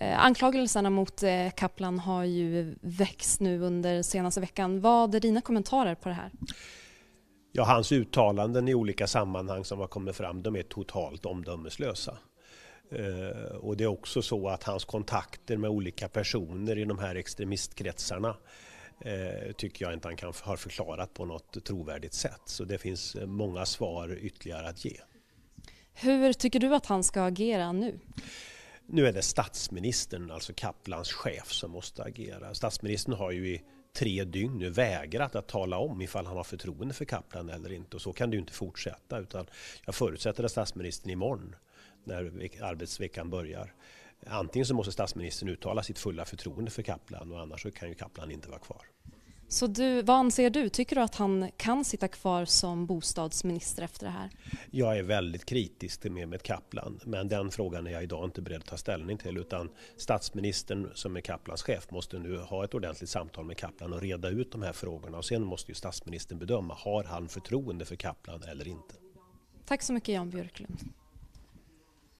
Eh, anklagelserna mot eh, Kaplan har ju växt nu under senaste veckan. Vad är dina kommentarer på det här? Ja, hans uttalanden i olika sammanhang som har kommit fram, de är totalt omdömeslösa. Eh, och det är också så att hans kontakter med olika personer i de här extremistkretsarna tycker jag inte han kan, har förklarat på något trovärdigt sätt. Så det finns många svar ytterligare att ge. Hur tycker du att han ska agera nu? Nu är det statsministern, alltså Kaplans chef, som måste agera. Statsministern har ju i tre dygn nu vägrat att tala om ifall han har förtroende för Kaplan eller inte. Och så kan det ju inte fortsätta utan jag förutsätter att statsministern imorgon när arbetsveckan börjar Antingen så måste statsministern uttala sitt fulla förtroende för Kaplan och annars så kan ju Kaplan inte vara kvar. Så du, vad anser du? Tycker du att han kan sitta kvar som bostadsminister efter det här? Jag är väldigt kritisk till Mehmet Kaplan, men den frågan är jag idag inte beredd att ta ställning till utan statsministern som är Kaplans chef måste nu ha ett ordentligt samtal med Kaplan och reda ut de här frågorna och sen måste ju statsministern bedöma, har han förtroende för Kaplan eller inte? Tack så mycket Jan Björklund.